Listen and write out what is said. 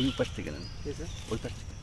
ওই পাশ থেকে নেন ওই পাশ থেকে